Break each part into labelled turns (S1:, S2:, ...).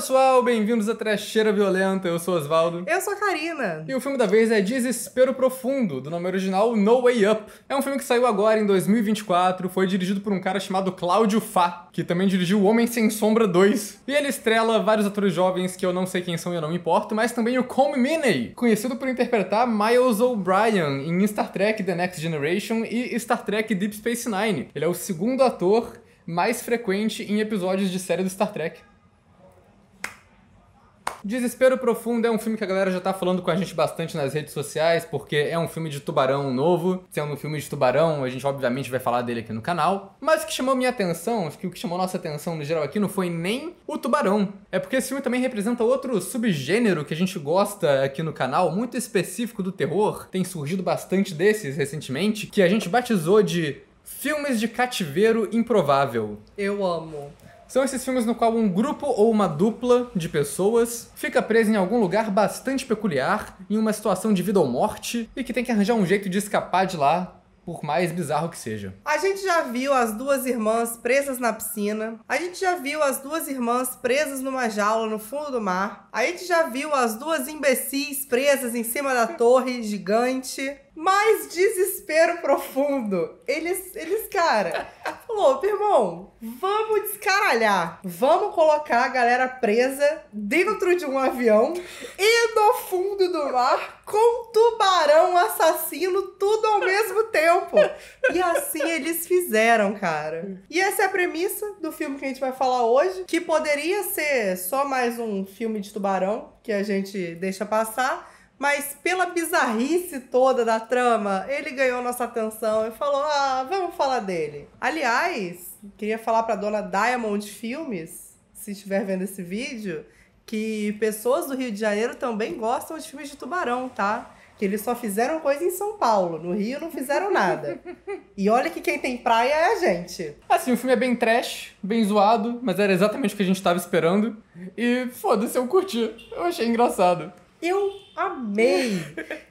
S1: pessoal, bem-vindos a Trecheira Violenta, eu sou Osvaldo.
S2: Eu sou a Karina. E
S1: o filme da vez é Desespero Profundo, do nome original No Way Up. É um filme que saiu agora em 2024, foi dirigido por um cara chamado Cláudio Fá, que também dirigiu Homem Sem Sombra 2. E ele estrela vários atores jovens que eu não sei quem são e eu não me importo, mas também o Come Minnie, conhecido por interpretar Miles O'Brien em Star Trek The Next Generation e Star Trek Deep Space Nine. Ele é o segundo ator mais frequente em episódios de série do Star Trek. Desespero Profundo é um filme que a galera já tá falando com a gente bastante nas redes sociais, porque é um filme de tubarão novo. Sendo um filme de tubarão, a gente obviamente vai falar dele aqui no canal. Mas o que chamou minha atenção, acho que o que chamou nossa atenção no geral aqui não foi nem o tubarão. É porque esse filme também representa outro subgênero que a gente gosta aqui no canal, muito específico do terror. Tem surgido bastante desses recentemente, que a gente batizou de Filmes de Cativeiro Improvável.
S2: Eu amo.
S1: São esses filmes no qual um grupo ou uma dupla de pessoas fica preso em algum lugar bastante peculiar, em uma situação de vida ou morte, e que tem que arranjar um jeito de escapar de lá por mais bizarro que seja.
S2: A gente já viu as duas irmãs presas na piscina. A gente já viu as duas irmãs presas numa jaula no fundo do mar. A gente já viu as duas imbecis presas em cima da torre gigante mais desespero profundo. Eles, eles cara, falou, meu irmão, vamos descaralhar. Vamos colocar a galera presa dentro de um avião e no fundo do mar com tubarão assassino, tudo ao mesmo tempo. E assim eles fizeram, cara. E essa é a premissa do filme que a gente vai falar hoje, que poderia ser só mais um filme de tubarão que a gente deixa passar, mas pela bizarrice toda da trama, ele ganhou nossa atenção e falou: ah, vamos falar dele. Aliás, queria falar pra dona Diamond Filmes, se estiver vendo esse vídeo, que pessoas do Rio de Janeiro também gostam de filmes de tubarão, tá? Que eles só fizeram coisa em São Paulo, no Rio não fizeram nada. e olha que quem tem praia é a gente. Assim, o filme é bem trash, bem zoado,
S1: mas era exatamente o que a gente estava
S2: esperando. E foda-se, eu curti. Eu achei engraçado. Eu amei!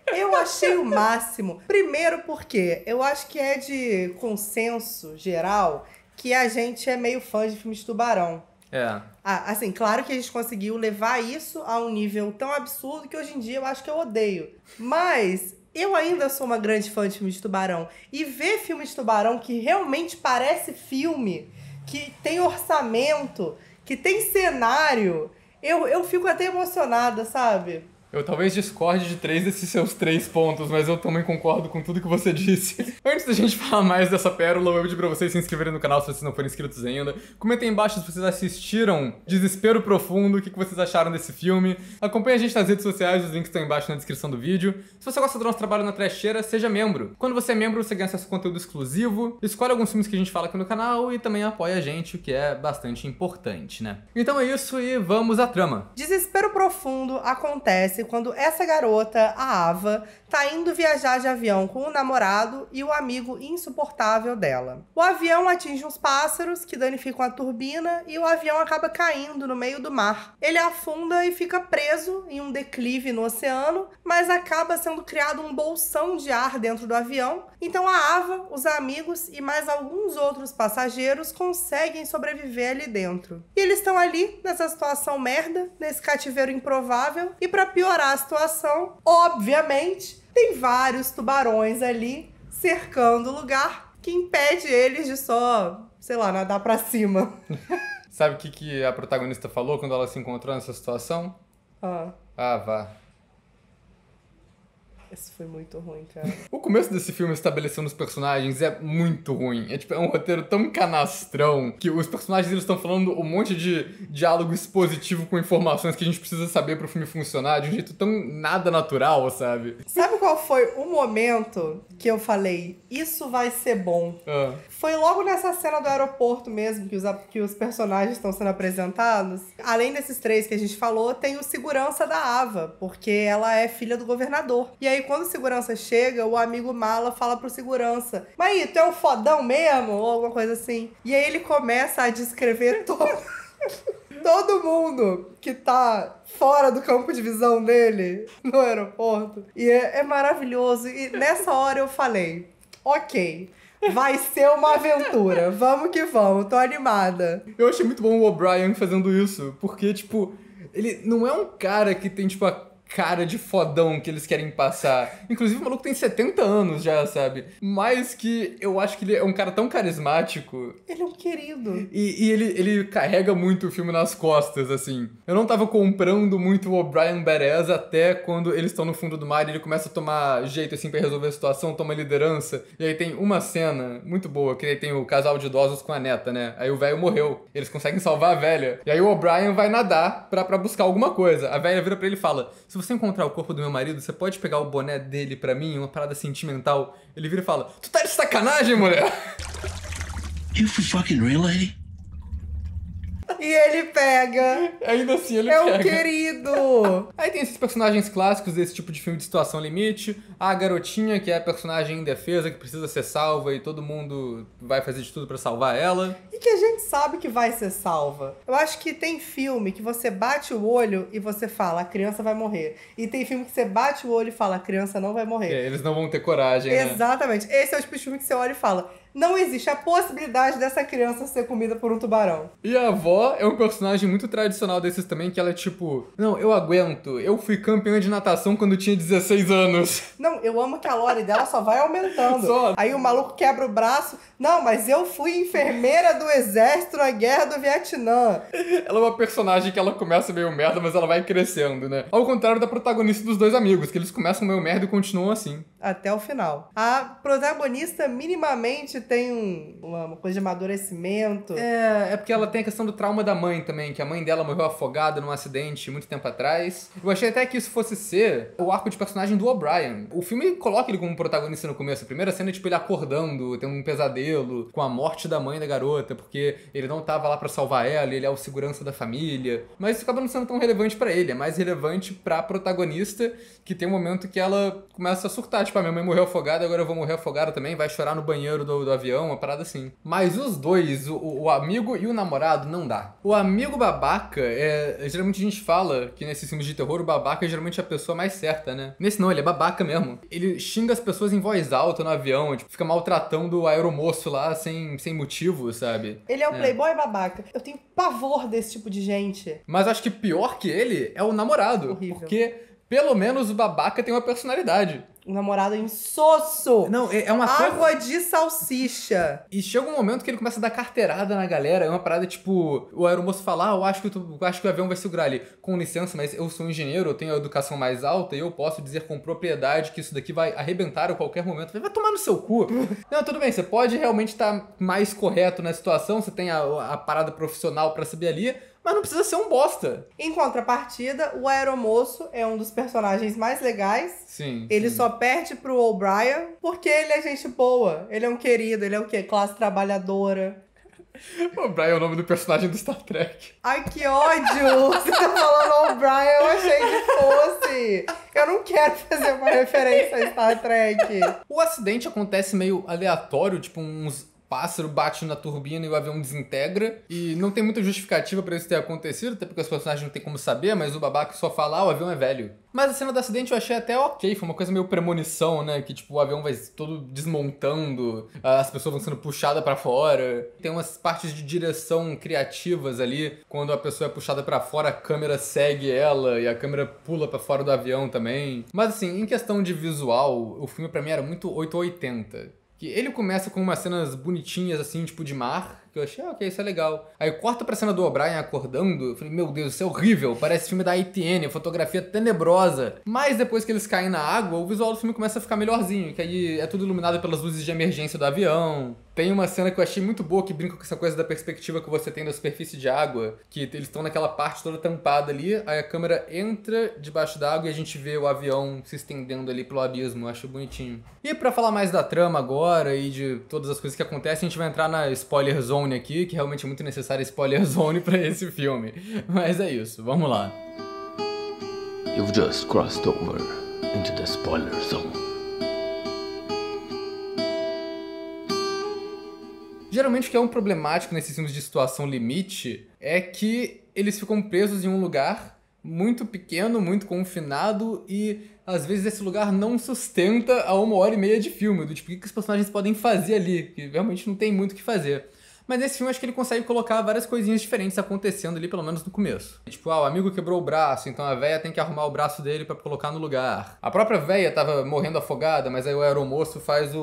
S2: Eu achei o máximo. Primeiro porque eu acho que é de consenso geral que a gente é meio fã de filmes de tubarão. É. Ah, assim, claro que a gente conseguiu levar isso a um nível tão absurdo que hoje em dia eu acho que eu odeio. Mas eu ainda sou uma grande fã de filmes de tubarão. E ver filmes de tubarão que realmente parece filme, que tem orçamento, que tem cenário, eu, eu fico até emocionada, sabe?
S1: Eu talvez discorde de três desses seus três pontos, mas eu também concordo com tudo que você disse. Antes da gente falar mais dessa pérola, eu pedir pra vocês se inscreverem no canal se vocês não forem inscritos ainda. Comentem embaixo se vocês assistiram Desespero Profundo, o que vocês acharam desse filme. Acompanhe a gente nas redes sociais, os links estão embaixo na descrição do vídeo. Se você gosta do nosso trabalho na trecheira, seja membro. Quando você é membro, você ganha acesso a conteúdo exclusivo, escolhe alguns filmes que a gente fala aqui no canal e também apoia a gente, o que é bastante importante, né? Então é isso e vamos à trama.
S2: Desespero Profundo acontece acontece quando essa garota, a Ava, tá indo viajar de avião com o namorado e o amigo insuportável dela. O avião atinge uns pássaros que danificam a turbina e o avião acaba caindo no meio do mar. Ele afunda e fica preso em um declive no oceano, mas acaba sendo criado um bolsão de ar dentro do avião. Então a Ava, os amigos e mais alguns outros passageiros conseguem sobreviver ali dentro. E eles estão ali nessa situação merda, nesse cativeiro improvável, e para pior piorar a situação, obviamente, tem vários tubarões ali cercando o lugar que impede eles de só, sei lá, nadar para cima.
S1: Sabe o que, que a protagonista falou quando ela se encontrou nessa situação? Ah. Ah, vá.
S2: Isso foi muito ruim, cara.
S1: O começo desse filme estabelecendo os personagens é muito ruim. É tipo, é um roteiro tão canastrão que os personagens estão falando um monte de diálogo expositivo com informações que a gente precisa saber pro filme funcionar de um jeito tão nada natural, sabe?
S2: Sabe qual foi o momento que eu falei, isso vai ser bom? Ah. Foi logo nessa cena do aeroporto mesmo que os, que os personagens estão sendo apresentados. Além desses três que a gente falou, tem o segurança da Ava, porque ela é filha do governador. E aí aí quando o segurança chega, o amigo mala fala pro segurança: Mas tu é um fodão mesmo? Ou alguma coisa assim. E aí ele começa a descrever todo. todo mundo que tá fora do campo de visão dele no aeroporto. E é, é maravilhoso. E nessa hora eu falei: ok. Vai ser uma aventura. Vamos que vamos, tô animada. Eu achei muito bom o O'Brien fazendo isso,
S1: porque, tipo, ele não é um cara que tem, tipo, a cara de fodão que eles querem passar. Inclusive, o maluco tem 70 anos já, sabe? Mas que eu acho que ele é um cara tão carismático.
S2: Ele é um querido.
S1: E, e ele, ele carrega muito o filme nas costas, assim. Eu não tava comprando muito o O'Brien Badass até quando eles estão no fundo do mar e ele começa a tomar jeito, assim, pra resolver a situação, toma liderança. E aí tem uma cena muito boa, que aí tem o casal de idosos com a neta, né? Aí o velho morreu. Eles conseguem salvar a velha. E aí o O'Brien vai nadar pra, pra buscar alguma coisa. A velha vira pra ele e fala: Se você encontrar o corpo do meu marido, você pode pegar o boné dele pra mim, uma parada sentimental? Ele vira e fala: Tu tá de sacanagem, mulher?
S2: You fucking really? E ele pega.
S1: Ainda assim ele é pega. É um querido. Aí tem esses personagens clássicos desse tipo de filme de situação limite. A garotinha, que é a personagem indefesa, que precisa ser salva e todo mundo vai fazer de tudo para salvar ela.
S2: E que a gente sabe que vai ser salva. Eu acho que tem filme que você bate o olho e você fala, a criança vai morrer. E tem filme que você bate o olho e fala, a criança não vai morrer. É,
S1: eles não vão ter coragem, né?
S2: Exatamente. Né? Esse é o tipo de filme que você olha e fala, não existe a possibilidade dessa criança ser comida por um tubarão.
S1: E a avó é um personagem muito tradicional desses também, que ela é tipo, não, eu aguento, eu fui campeã de natação quando tinha 16 anos.
S2: Não, eu amo que a lore dela só vai aumentando. Só. Aí o maluco quebra o braço, não, mas eu fui enfermeira do exército na guerra do Vietnã.
S1: Ela é uma personagem que ela começa meio merda, mas ela vai crescendo, né? Ao contrário da protagonista dos dois amigos, que eles começam meio merda e continuam assim.
S2: Até o final. A protagonista minimamente gente tem um, uma coisa de amadurecimento. É,
S1: é porque ela tem a questão do trauma da mãe também, que a mãe dela morreu afogada num acidente muito tempo atrás. Eu achei até que isso fosse ser o arco de personagem do O'Brien. O filme coloca ele como protagonista no começo. A primeira cena é tipo ele acordando, tem um pesadelo com a morte da mãe da garota, porque ele não tava lá para salvar ela, ele é o segurança da família. Mas isso acaba não sendo tão relevante para ele, é mais relevante pra protagonista, que tem um momento que ela começa a surtar, tipo, a ah, minha mãe morreu afogada, agora eu vou morrer afogada também, vai chorar no banheiro do, do avião, uma parada assim. Mas os dois, o, o amigo e o namorado, não dá. O amigo babaca, é, geralmente a gente fala que nesses filmes de terror o babaca é geralmente a pessoa mais certa, né? Nesse não, ele é babaca mesmo. Ele xinga as pessoas em voz alta no avião, tipo, fica maltratando o aeromoço lá sem, sem motivo, sabe? Ele é o é. playboy
S2: babaca. Eu tenho pavor desse tipo de gente.
S1: Mas acho que pior que ele é o namorado. Horrível. Porque pelo menos o babaca tem uma personalidade. O namorado é insosso. Não, é, é uma Água de salsicha. E chega um momento que ele começa a dar carteirada na galera. É uma parada tipo: o aeromoço fala, ah, eu acho que, tu, eu acho que o avião vai segurar ali. Com licença, mas eu sou um engenheiro, eu tenho a educação mais alta e eu posso dizer com propriedade que isso daqui vai arrebentar a qualquer momento. Vai tomar no seu cu. Não, tudo bem, você pode realmente estar tá mais correto na situação, você tem a, a parada profissional para saber ali mas não precisa ser um bosta.
S2: Em contrapartida, o Aeromoço é um dos personagens mais legais. Sim. Ele sim. só perde pro O'Brien porque ele é gente boa. Ele é um querido, ele é o quê? Classe trabalhadora.
S1: O'Brien é o nome do personagem do Star Trek.
S2: Ai, que ódio! Você tá falando O'Brien, eu achei que fosse. Eu não quero fazer uma
S1: referência a Star Trek. O acidente acontece meio aleatório, tipo uns pássaro bate na turbina e o avião desintegra. E não tem muita justificativa para isso ter acontecido, até porque os personagens não tem como saber, mas o babaca só fala, ah, o avião é velho. Mas a cena do acidente eu achei até ok, foi uma coisa meio premonição, né? Que tipo, o avião vai todo desmontando, as pessoas vão sendo puxadas para fora. Tem umas partes de direção criativas ali, quando a pessoa é puxada para fora, a câmera segue ela e a câmera pula para fora do avião também. Mas assim, em questão de visual, o filme para mim era muito 880. Que ele começa com umas cenas bonitinhas, assim, tipo de mar, que eu achei, ah, ok, isso é legal. Aí corta pra cena do O'Brien acordando, eu falei, meu Deus, isso é horrível, parece filme da ITN, fotografia tenebrosa. Mas depois que eles caem na água, o visual do filme começa a ficar melhorzinho, que aí é tudo iluminado pelas luzes de emergência do avião. Tem uma cena que eu achei muito boa que brinca com essa coisa da perspectiva que você tem da superfície de água, que eles estão naquela parte toda tampada ali, aí a câmera entra debaixo da água e a gente vê o avião se estendendo ali pelo abismo, eu acho bonitinho. E para falar mais da trama agora e de todas as coisas que acontecem, a gente vai entrar na spoiler zone aqui, que realmente é muito necessária spoiler zone para esse filme. Mas é isso, vamos lá. You've just crossed over into the spoiler zone. Geralmente o que é um problemático nesses filmes de situação limite é que eles ficam presos em um lugar muito pequeno, muito confinado e às vezes esse lugar não sustenta a uma hora e meia de filme, do tipo, o que os personagens podem fazer ali, que realmente não tem muito o que fazer. Mas nesse filme acho que ele consegue colocar várias coisinhas diferentes acontecendo ali, pelo menos no começo. Tipo, ah, o amigo quebrou o braço, então a véia tem que arrumar o braço dele para colocar no lugar. A própria véia tava morrendo afogada, mas aí o aeromoço faz o,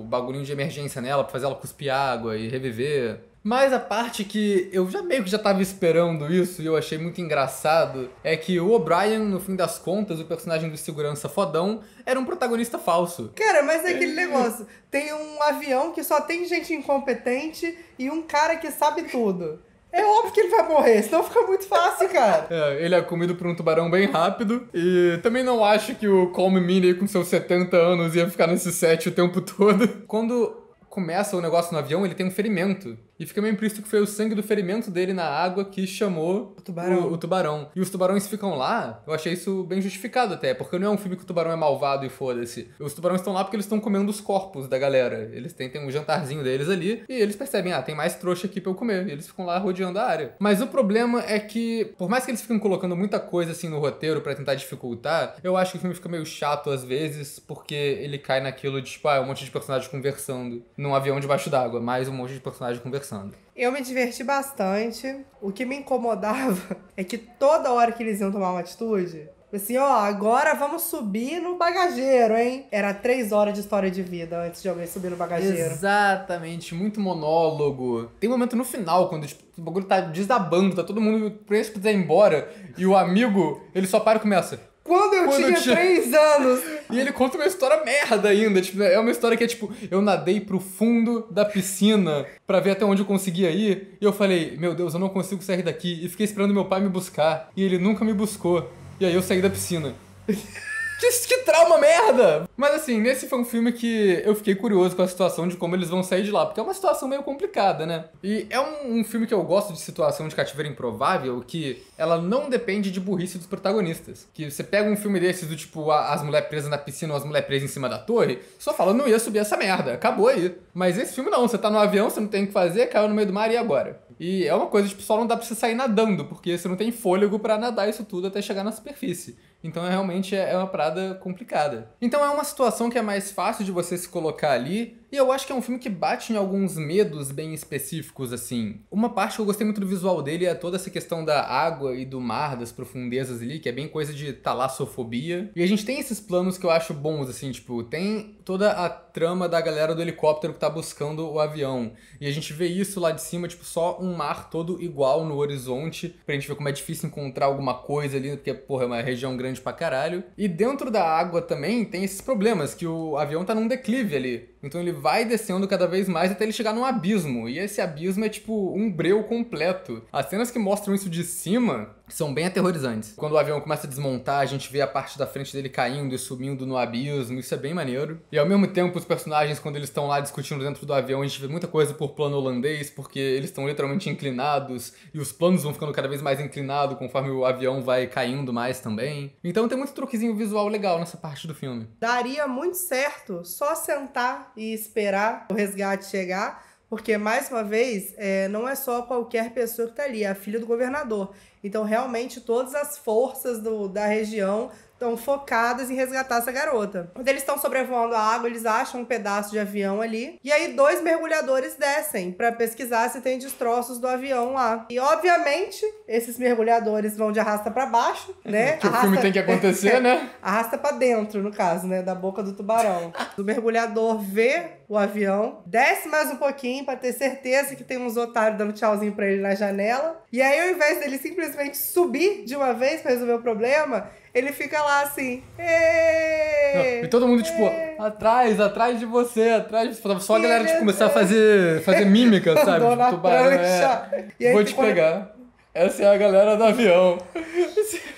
S1: o bagulhinho de emergência nela pra fazer ela cuspir água e reviver. Mas a parte que eu já meio que já tava esperando isso e eu achei muito engraçado é que o O'Brien, no fim das contas, o personagem do segurança fodão, era um protagonista falso.
S2: Cara, mas é aquele negócio. Tem um avião que só tem gente incompetente e um cara que sabe tudo. É óbvio que ele vai morrer, senão fica muito fácil, cara.
S1: É, ele é comido por um tubarão bem rápido. E também não acho que o Colm Minnie, com seus 70 anos, ia ficar nesse set o tempo todo. Quando começa o negócio no avião, ele tem um ferimento. E fica meio implícito que foi o sangue do ferimento dele na água que chamou o tubarão. O, o tubarão. E os tubarões ficam lá, eu achei isso bem justificado até, porque não é um filme que o tubarão é malvado e foda-se. Os tubarões estão lá porque eles estão comendo os corpos da galera. Eles têm, têm um jantarzinho deles ali e eles percebem, ah, tem mais trouxa aqui pra eu comer. E eles ficam lá rodeando a área. Mas o problema é que, por mais que eles ficam colocando muita coisa assim no roteiro para tentar dificultar, eu acho que o filme fica meio chato às vezes, porque ele cai naquilo de, tipo, ah, um monte de personagens conversando num avião debaixo d'água, mais um monte de personagens conversando.
S2: Eu me diverti bastante. O que me incomodava é que toda hora que eles iam tomar uma atitude, assim, ó, agora vamos subir no bagageiro, hein? Era três horas de história de vida antes de alguém subir no bagageiro. Exatamente,
S1: muito monólogo. Tem um momento no final, quando tipo, o bagulho tá desabando, tá todo mundo prestes a ir embora, e o amigo, ele só para e começa. Quando eu quando tinha eu tinha... três anos, e ele conta uma história merda ainda. Tipo, é uma história que é tipo, eu nadei pro fundo da piscina para ver até onde eu conseguia ir. E eu falei, meu Deus, eu não consigo sair daqui. E fiquei esperando meu pai me buscar. E ele nunca me buscou. E aí eu saí da piscina. Que, que trauma merda! Mas assim, nesse foi um filme que eu fiquei curioso com a situação de como eles vão sair de lá, porque é uma situação meio complicada, né? E é um, um filme que eu gosto de situação de cativeiro improvável, que ela não depende de burrice dos protagonistas. Que você pega um filme desses do tipo as mulheres presas na piscina ou as mulheres presas em cima da torre, só fala, não ia subir essa merda, acabou aí. Mas esse filme não, você tá no avião, você não tem o que fazer, caiu no meio do mar e agora? E é uma coisa, tipo, só não dá pra você sair nadando, porque você não tem fôlego para nadar isso tudo até chegar na superfície. Então é, realmente é, é uma parada complicada. Então é uma situação que é mais fácil de você se colocar ali, e eu acho que é um filme que bate em alguns medos bem específicos, assim. Uma parte que eu gostei muito do visual dele é toda essa questão da água e do mar, das profundezas ali, que é bem coisa de talassofobia. E a gente tem esses planos que eu acho bons, assim, tipo, tem toda a trama da galera do helicóptero que tá buscando o avião. E a gente vê isso lá de cima, tipo, só um mar todo igual no horizonte, pra gente ver como é difícil encontrar alguma coisa ali, porque, porra, é uma região grande pra caralho. E dentro da água também tem esses problemas, que o avião tá num declive ali. Então ele vai descendo cada vez mais até ele chegar num abismo. E esse abismo é tipo um breu completo. As cenas que mostram isso de cima são bem aterrorizantes. Quando o avião começa a desmontar, a gente vê a parte da frente dele caindo e sumindo no abismo, isso é bem maneiro. E ao mesmo tempo, os personagens, quando eles estão lá discutindo dentro do avião, a gente vê muita coisa por plano holandês, porque eles estão literalmente inclinados e os planos vão ficando cada vez mais inclinados conforme o avião vai caindo mais também. Então tem muito truquezinho visual legal nessa parte do
S2: filme. Daria muito certo só sentar e esperar o resgate chegar, porque, mais uma vez, é, não é só qualquer pessoa que está ali, é a filha do governador. Então, realmente, todas as forças do, da região estão focadas em resgatar essa garota. Quando eles estão sobrevoando a água, eles acham um pedaço de avião ali. E aí, dois mergulhadores descem para pesquisar se tem destroços do avião lá. E, obviamente, esses mergulhadores vão de arrasta para baixo, né? Que arrasta... o filme tem que acontecer, né? arrasta para dentro, no caso, né? Da boca do tubarão. o mergulhador vê o avião, desce mais um pouquinho para ter certeza que tem uns otários dando tchauzinho para ele na janela. E aí, ao invés dele simplesmente subir de uma vez para resolver o problema, ele fica lá assim. Não, e
S1: todo mundo, tipo, atrás, atrás de você, atrás de você. Só a galera tipo, começar a é. fazer, fazer mímica, sabe? Dona tipo, é... Vou tipo, te pegar. Essa é a galera do avião.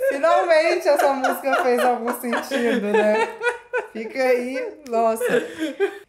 S2: Finalmente essa música fez algum sentido, né? Fica aí, nossa.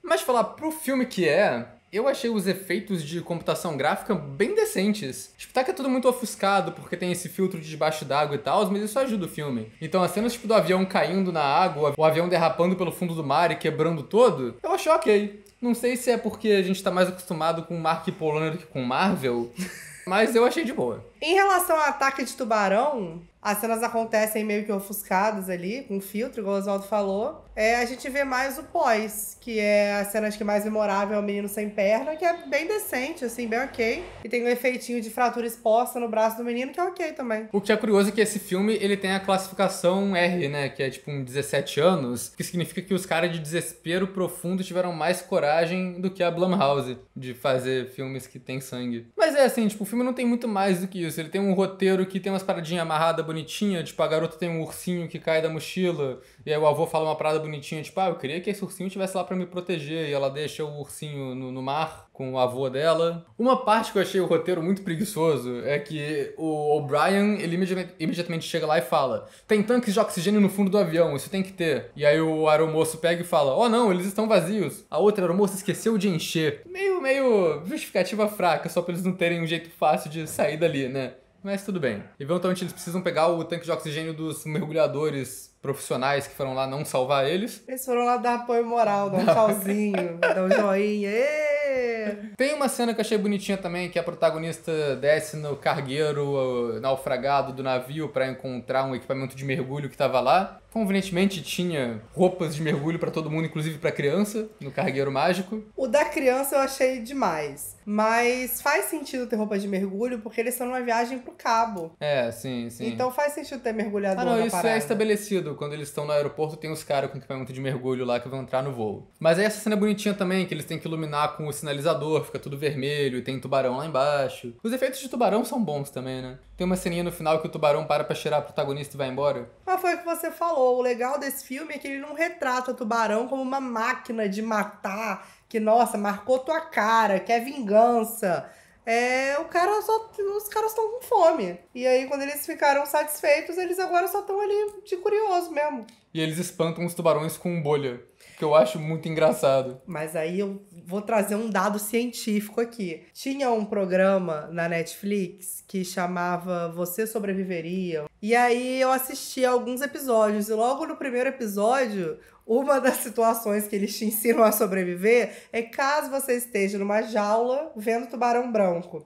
S2: Mas falar pro filme que é, eu achei
S1: os efeitos de computação gráfica bem decentes. Tipo, tá que é tudo muito ofuscado porque tem esse filtro de debaixo d'água e tal, mas isso ajuda o filme. Então as cenas tipo do avião caindo na água, o avião derrapando pelo fundo do mar e quebrando todo, eu achei ok. Não sei se é porque a gente tá mais acostumado com Mark do que com Marvel, mas eu achei de boa.
S2: Em relação ao ataque de tubarão, as cenas acontecem meio que ofuscadas ali, com filtro, igual o Oswaldo falou. É, a gente vê mais o pós, que é a cena que mais memorável é o menino sem perna, que é bem decente, assim, bem ok. E tem um efeitinho de fratura exposta no braço do menino, que é ok também.
S1: O que é curioso é que esse filme, ele tem a classificação R, né, que é tipo um 17 anos, que significa que os caras de desespero profundo tiveram mais coragem do que a Blumhouse de fazer filmes que tem sangue. Mas é assim, tipo, o filme não tem muito mais do que isso. Ele tem um roteiro que tem umas paradinhas amarradas bonitinha, tipo, a garota tem um ursinho que cai da mochila, e aí o avô fala uma parada bonitinha, tipo, ah, eu queria que esse ursinho tivesse lá para me proteger, e ela deixa o ursinho no, no, mar com o avô dela. Uma parte que eu achei o roteiro muito preguiçoso é que o O'Brien, ele imediatamente chega lá e fala, tem tanques de oxigênio no fundo do avião, isso tem que ter. E aí o aeromoço pega e fala, oh não, eles estão vazios. A outra aeromoça esqueceu de encher. Meio, meio justificativa fraca, só pra eles não terem um jeito fácil de sair dali, né? mas tudo bem. Eventualmente eles precisam pegar o tanque de oxigênio dos mergulhadores profissionais que foram lá não salvar eles.
S2: Eles foram lá dar apoio moral, dar um tchauzinho, dar um joinha. Êêê!
S1: Tem uma cena que eu achei bonitinha também, que a protagonista desce no cargueiro uh, naufragado do navio para encontrar um equipamento de mergulho que tava lá. Convenientemente tinha roupas de mergulho para todo mundo, inclusive para criança, no cargueiro mágico.
S2: O da criança eu achei demais. Mas faz sentido ter roupas de mergulho porque eles estão numa viagem pro cabo.
S1: É, sim, sim. Então
S2: faz sentido ter mergulhador Ah, não, isso é parada. é
S1: estabelecido. Quando eles estão no aeroporto, tem os caras com equipamento de mergulho lá que vão entrar no voo. Mas aí essa cena é bonitinha também, que eles têm que iluminar com o sinalizador, fica tudo vermelho e tem tubarão lá embaixo. Os efeitos de tubarão são bons também, né? Tem uma ceninha no final que o tubarão para pra cheirar a protagonista e vai embora.
S2: Ah, foi o que você falou o legal desse filme é que ele não retrata o tubarão como uma máquina de matar, que, nossa, marcou tua cara, quer vingança. É, o cara só, os caras estão com fome. E aí, quando eles ficaram satisfeitos, eles agora só estão ali de curioso mesmo.
S1: E eles espantam os tubarões com bolha que eu acho muito engraçado.
S2: Mas aí eu vou trazer um dado científico aqui. Tinha um programa na Netflix que chamava Você Sobreviveria. E aí eu assisti alguns episódios. E logo no primeiro episódio, uma das situações que eles te ensinam a sobreviver é caso você esteja numa jaula vendo tubarão branco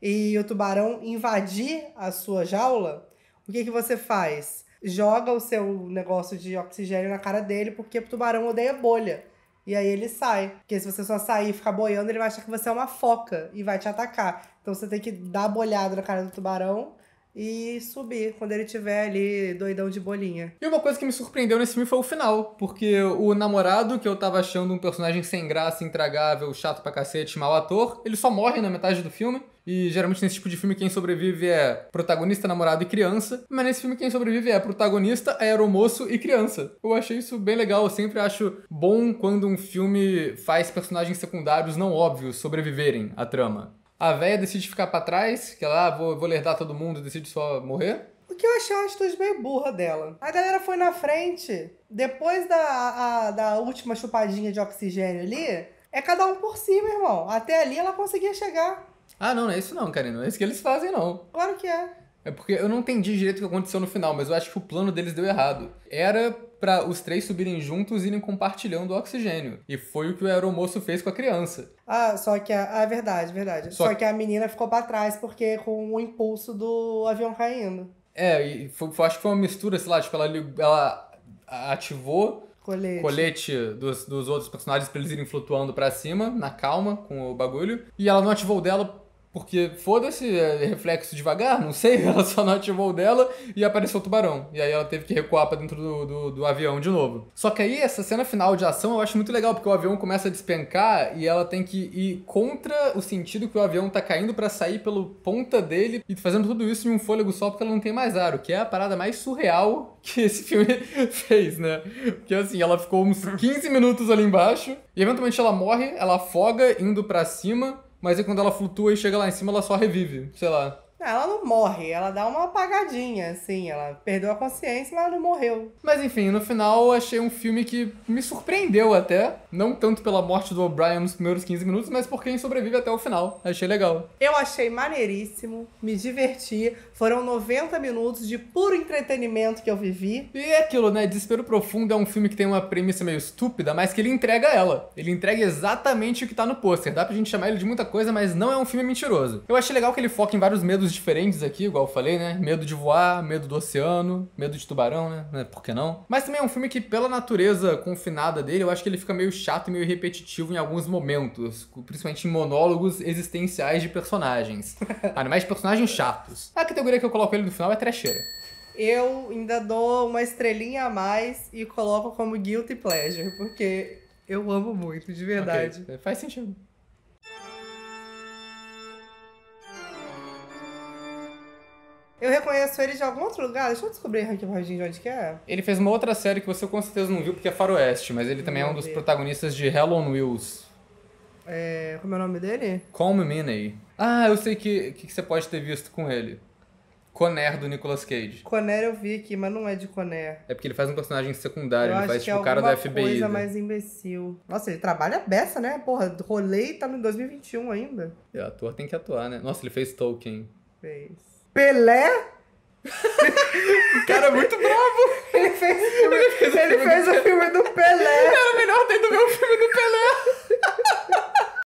S2: e o tubarão invadir a sua jaula, o que, que você faz? joga o seu negócio de oxigênio na cara dele, porque o tubarão odeia bolha. E aí ele sai. Porque se você só sair e ficar boiando, ele vai achar que você é uma foca e vai te atacar. Então você tem que dar bolhada na cara do tubarão e subir quando ele tiver ali doidão de bolinha.
S1: E uma coisa que me surpreendeu nesse filme foi o final, porque o namorado, que eu tava achando um personagem sem graça, intragável, chato pra cacete, mau ator, ele só morre na metade do filme. E geralmente nesse tipo de filme quem sobrevive é protagonista, namorado e criança. Mas nesse filme quem sobrevive é protagonista, aeromoço e criança. Eu achei isso bem legal. Eu sempre acho bom quando um filme faz personagens secundários não óbvios sobreviverem à trama. A véia decide ficar para trás, que ela, ah, vou, vou lerdar todo mundo e decide só morrer.
S2: O que eu achei uma atitude meio burra dela. A galera foi na frente, depois da, a, da última chupadinha de oxigênio ali, é cada um por si, meu irmão. Até ali ela conseguia chegar.
S1: Ah, não, não é isso não, Karina. Não é isso que eles fazem, não.
S2: Claro que é.
S1: É porque eu não entendi direito o que aconteceu no final, mas eu acho que o plano deles deu errado. Era para os três subirem juntos e irem compartilhando o oxigênio. E foi o que o aeromoço fez com a criança.
S2: Ah, só que a. Ah, é verdade, verdade. Só, só que a menina ficou para trás porque com o impulso do avião caindo.
S1: É, e foi, foi, acho que foi uma mistura, sei lá, tipo, ela, ela ativou colete, colete dos, dos outros personagens pra eles irem flutuando para cima, na calma, com o bagulho. E ela não ativou o dela porque, foda-se, é, é reflexo devagar, não sei, ela só não ativou o dela e apareceu o tubarão. E aí ela teve que recuar pra dentro do, do, do, avião de novo. Só que aí, essa cena final de ação eu acho muito legal, porque o avião começa a despencar e ela tem que ir contra o sentido que o avião tá caindo para sair pelo ponta dele e fazendo tudo isso em um fôlego só porque ela não tem mais ar, o que é a parada mais surreal que esse filme fez, né? Porque assim, ela ficou uns 15 minutos ali embaixo e eventualmente ela morre, ela afoga indo para cima mas aí quando ela flutua e chega lá em cima, ela só revive, sei lá.
S2: Ah, ela não morre, ela dá uma apagadinha, assim, ela perdeu a consciência, mas ela não morreu. Mas enfim, no final eu achei um filme
S1: que me surpreendeu até. Não tanto pela morte do O'Brien nos primeiros 15 minutos, mas por quem sobrevive até o final. Achei legal.
S2: Eu achei maneiríssimo, me diverti. Foram 90 minutos de puro entretenimento que eu vivi. E é aquilo, né? Desespero Profundo é um filme que tem uma
S1: premissa meio estúpida, mas que ele entrega ela. Ele entrega exatamente o que tá no pôster. Dá pra gente chamar ele de muita coisa, mas não é um filme mentiroso. Eu achei legal que ele foca em vários medos diferentes aqui, igual eu falei, né? Medo de voar, medo do oceano, medo de tubarão, né? né? Por que não? Mas também é um filme que, pela natureza confinada dele, eu acho que ele fica meio chato e meio repetitivo em alguns momentos, principalmente em monólogos existenciais de personagens. Animais de personagens chatos. A categoria que eu coloco ele no final
S2: é trecheira. Eu ainda dou uma estrelinha a mais e coloco como guilty pleasure, porque eu amo muito, de verdade. Okay. Faz sentido. Eu reconheço ele de algum outro lugar. Deixa eu descobrir aqui rapidinho de onde que é.
S1: Ele fez uma outra série que você com certeza não viu, porque é faroeste, mas ele também é um dos protagonistas de Hell on Wheels.
S2: É, como é o nome dele?
S1: Call Minnie. Ah, eu sei que, que, que você pode ter visto com ele. Conner do Nicolas Cage.
S2: Conner eu vi aqui, mas não é de Conner.
S1: É porque ele faz um personagem secundário, Eu ele acho faz que tipo é o cara da alguma FBI. coisa né? mais
S2: imbecil. Nossa, ele trabalha beça, né? Porra, rolei e tá no 2021 ainda.
S1: E o ator tem que atuar, né? Nossa, ele fez Tolkien.
S2: Fez. Pelé. o cara é muito bravo. Ele fez, filme, ele fez o filme, fez o filme do Pelé. Era melhor dentro do meu filme do Pelé.